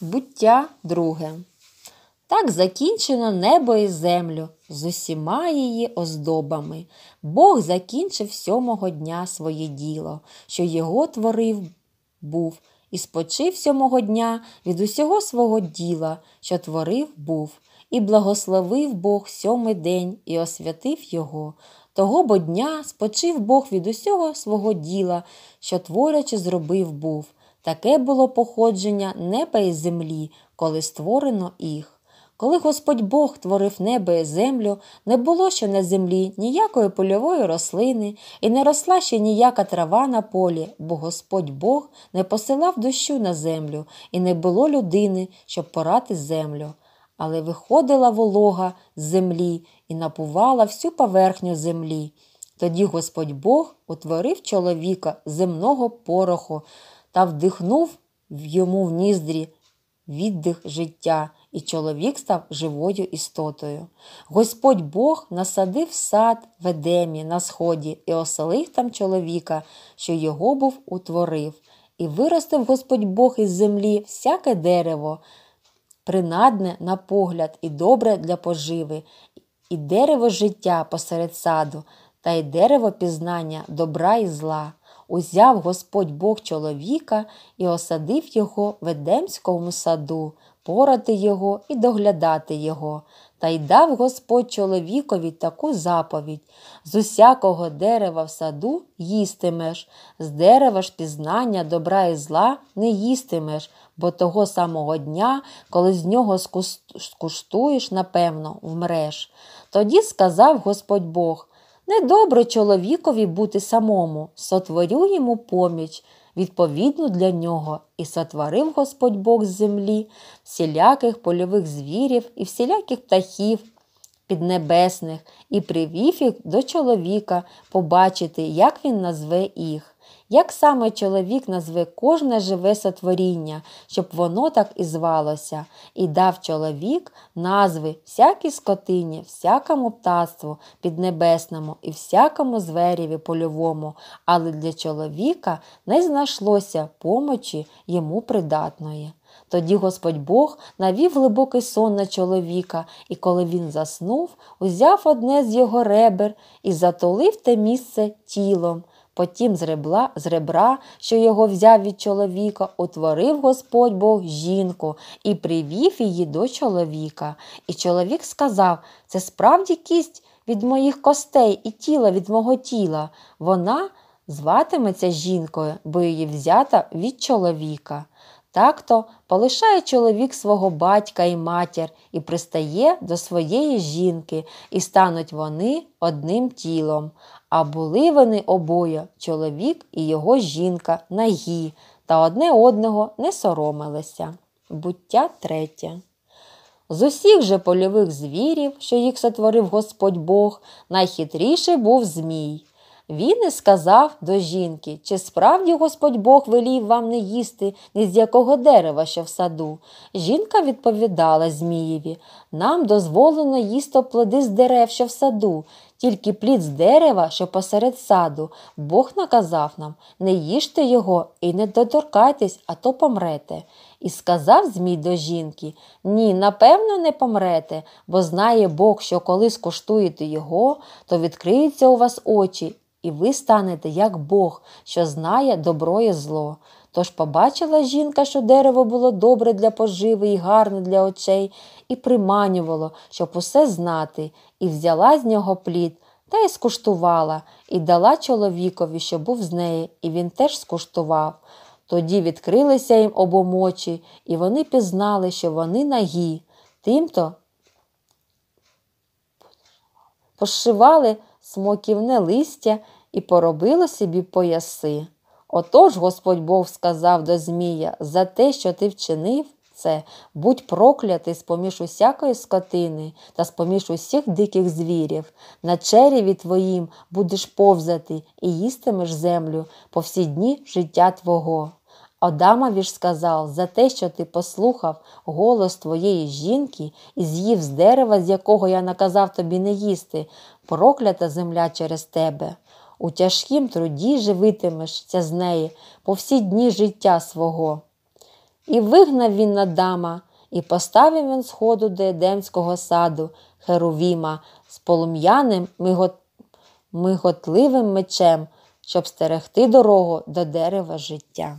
Буття друге. Так закінчено небо і землю з усіма її оздобами. Бог закінчив сьомого дня своє діло, що його творив був, і спочив сьомого дня від усього свого діла, що творив був, і благословив Бог сьомий день і освятив його. Того бо дня спочив Бог від усього свого діла, що творячи зробив був. Таке було походження неба і землі, коли створено їх. Коли Господь Бог творив небо і землю, не було ще на землі ніякої польової рослини, і не росла ще ніяка трава на полі, бо Господь Бог не посилав дощу на землю, і не було людини, щоб порати землю. Але виходила волога з землі і напувала всю поверхню землі. Тоді Господь Бог утворив чоловіка земного пороху та вдихнув йому в ніздрі віддих життя, і чоловік став живою істотою. Господь Бог насадив сад в Едемі на сході і оселив там чоловіка, що його був утворив, і виростив Господь Бог із землі всяке дерево, принадне на погляд і добре для поживи, і дерево життя посеред саду, та й дерево пізнання добра і зла узяв Господь Бог чоловіка і осадив його в Едемському саду, порати його і доглядати його, та й дав Господь чоловікові таку заповідь з усякого дерева в саду їстимеш, з дерева ж пізнання добра і зла не їстимеш, бо того самого дня, коли з нього скуштуєш, напевно, вмреш. Тоді сказав Господь Бог. Недобре чоловікові бути самому, сотворю йому поміч, відповідну для нього, і сотворив Господь Бог з землі, всіляких польових звірів і всіляких птахів піднебесних, і привів їх до чоловіка побачити, як він назве їх. Як саме чоловік назве кожне живе сотворіння, щоб воно так і звалося, і дав чоловік назви всякій скотині, всякому птацтву піднебесному і всякому зверєві польовому, але для чоловіка не знайшлося помочі йому придатної. Тоді Господь Бог навів глибокий сон на чоловіка, і коли він заснув, узяв одне з його ребер і затолив те місце тілом. Потім з ребла, з ребра, що його взяв від чоловіка, утворив Господь Бог жінку і привів її до чоловіка. І чоловік сказав: Це справді кість від моїх костей і тіла від мого тіла. Вона зватиметься жінкою, бо її взята від чоловіка. Так то полишає чоловік свого батька і матір і пристає до своєї жінки, і стануть вони одним тілом. А були вони обоє чоловік і його жінка, нагі, та одне одного не соромилися. Буття третє. З усіх же польових звірів, що їх сотворив Господь Бог, найхитріший був Змій. Він і сказав до жінки, чи справді Господь Бог велів вам не їсти ні з якого дерева, що в саду. Жінка відповідала Змієві нам дозволено їсти плоди з дерев, що в саду, тільки плід з дерева, що посеред саду. Бог наказав нам не їжте його і не доторкайтесь, а то помрете. І сказав Змій до жінки Ні, напевно, не помрете, бо знає Бог, що коли скуштуєте його, то відкриються у вас очі. І ви станете як Бог, що знає добро і зло. Тож побачила жінка, що дерево було добре для поживи і гарне для очей, і приманювало, щоб усе знати, і взяла з нього плід, та й скуштувала, і дала чоловікові, що був з неї, і він теж скуштував. Тоді відкрилися їм обом очі, і вони пізнали, що вони нагі. Тимто пошивали смоківне листя і поробило собі пояси. Отож Господь Бог сказав до Змія за те, що ти вчинив це, будь проклятий з поміж усякої скотини та з поміж усіх диких звірів. На череві твоїм будеш повзати і їстимеш землю по всі дні життя Твого. Адамові ж сказав за те, що ти послухав голос твоєї жінки і з'їв з дерева, з якого я наказав тобі не їсти, проклята земля через тебе. У тяжкім труді живитимешся з неї по всі дні життя свого. І вигнав він Адама, і поставив він сходу до Едемського саду, Херувіма, з полум'яним мигот... миготливим мечем, щоб стерегти дорогу до дерева життя.